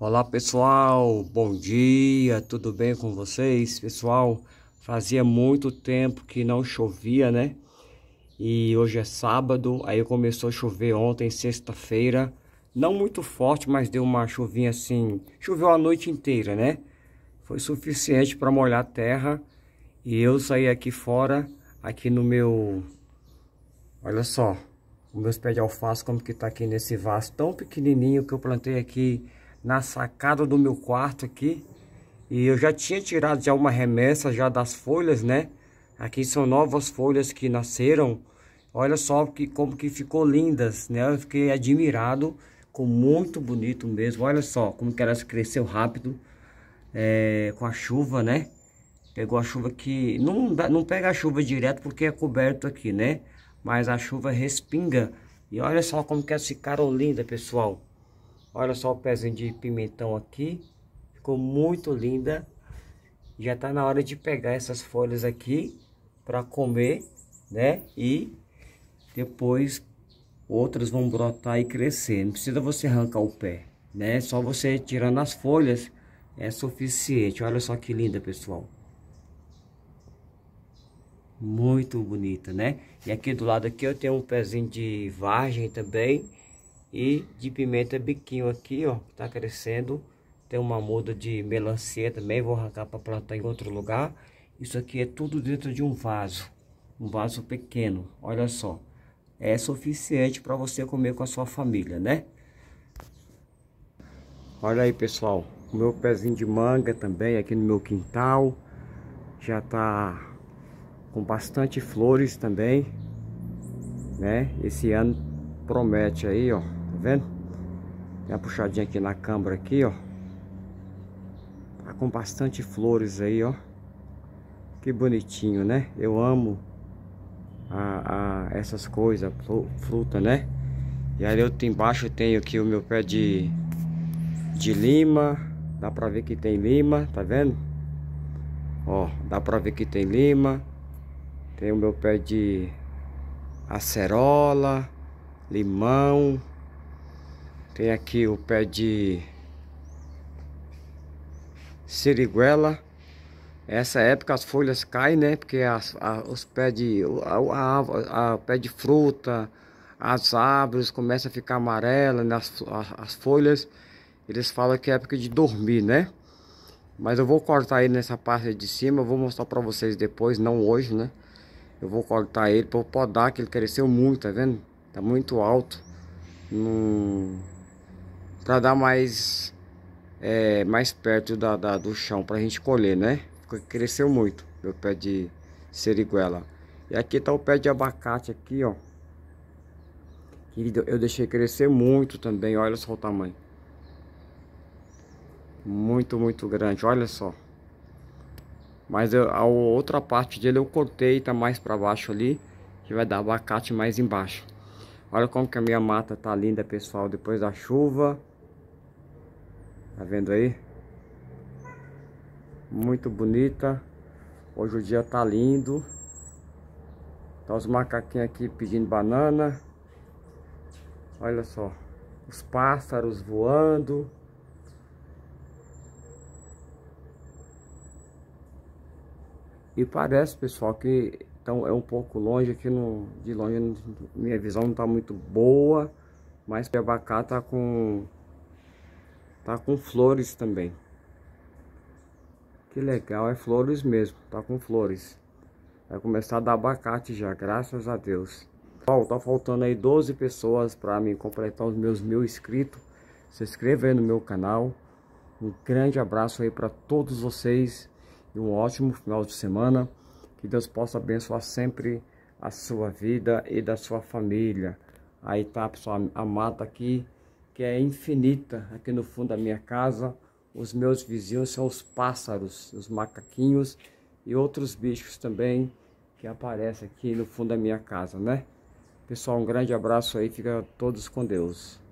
Olá pessoal, bom dia, tudo bem com vocês? Pessoal, fazia muito tempo que não chovia, né? E hoje é sábado, aí começou a chover ontem, sexta-feira. Não muito forte, mas deu uma chuvinha assim. Choveu a noite inteira, né? Foi suficiente para molhar a terra. E eu saí aqui fora, aqui no meu... Olha só, os meus pés de alface, como que tá aqui nesse vaso tão pequenininho que eu plantei aqui na sacada do meu quarto aqui. E eu já tinha tirado já uma remessa já das folhas, né? Aqui são novas folhas que nasceram. Olha só que, como que ficou lindas, né? Eu fiquei admirado, ficou muito bonito mesmo. Olha só como que elas cresceu rápido é, com a chuva, né? Pegou a chuva que... Não, não pega a chuva direto porque é coberto aqui, né? Mas a chuva respinga. E olha só como que elas ficaram lindas, pessoal. Olha só o pezinho de pimentão aqui. Ficou muito linda. Já tá na hora de pegar essas folhas aqui para comer, né? E depois outras vão brotar e crescer. Não precisa você arrancar o pé, né? Só você tirando as folhas é suficiente. Olha só que linda, pessoal. Muito bonita, né? E aqui do lado aqui eu tenho um pezinho de vargem também. E de pimenta biquinho aqui, ó, tá crescendo. Tem uma muda de melancia também, vou arrancar para plantar em outro lugar. Isso aqui é tudo dentro de um vaso, um vaso pequeno, olha só. É suficiente para você comer com a sua família, né? Olha aí, pessoal, o meu pezinho de manga também aqui no meu quintal. Já tá com bastante flores também, né? Esse ano promete aí, ó vendo? Tem uma puxadinha aqui na câmara aqui, ó. Tá com bastante flores aí, ó. Que bonitinho, né? Eu amo a, a essas coisas, fruta, né? E aí eu embaixo tenho aqui o meu pé de, de lima. Dá pra ver que tem lima, tá vendo? Ó, dá pra ver que tem lima. Tem o meu pé de acerola, limão, tem aqui o pé de seriguela Essa época as folhas caem, né? Porque as, a, os pés de a, a, a, pé de fruta, as árvores começam a ficar amarelas, né? as, as folhas. Eles falam que é época de dormir, né? Mas eu vou cortar ele nessa parte de cima, eu vou mostrar pra vocês depois, não hoje, né? Eu vou cortar ele pra podar, que ele cresceu muito, tá vendo? Tá muito alto. Não para dar mais é, mais perto da, da do chão para a gente colher, né? Porque cresceu muito meu pé de seriguela. E aqui tá o pé de abacate aqui, ó. Querido, eu deixei crescer muito também, olha só o tamanho. Muito, muito grande, olha só. Mas eu, a outra parte dele eu cortei, tá mais para baixo ali, que vai dar abacate mais embaixo. Olha como que a minha mata tá linda, pessoal, depois da chuva. Tá vendo aí? Muito bonita. Hoje o dia tá lindo. Tá os macaquinhos aqui pedindo banana. Olha só. Os pássaros voando. E parece, pessoal, que então é um pouco longe aqui no de longe minha visão não tá muito boa mas o abacate tá com Tá com flores também. Que legal, é flores mesmo, tá com flores. Vai começar a dar abacate já, graças a Deus. Bom, tá faltando aí 12 pessoas para mim completar os meus mil inscritos. Se inscreva aí no meu canal. Um grande abraço aí para todos vocês e um ótimo final de semana. Que Deus possa abençoar sempre a sua vida e da sua família. Aí tá, pessoal, a mata aqui que é infinita. Aqui no fundo da minha casa, os meus vizinhos são os pássaros, os macaquinhos e outros bichos também que aparecem aqui no fundo da minha casa, né? Pessoal, um grande abraço aí, fica todos com Deus.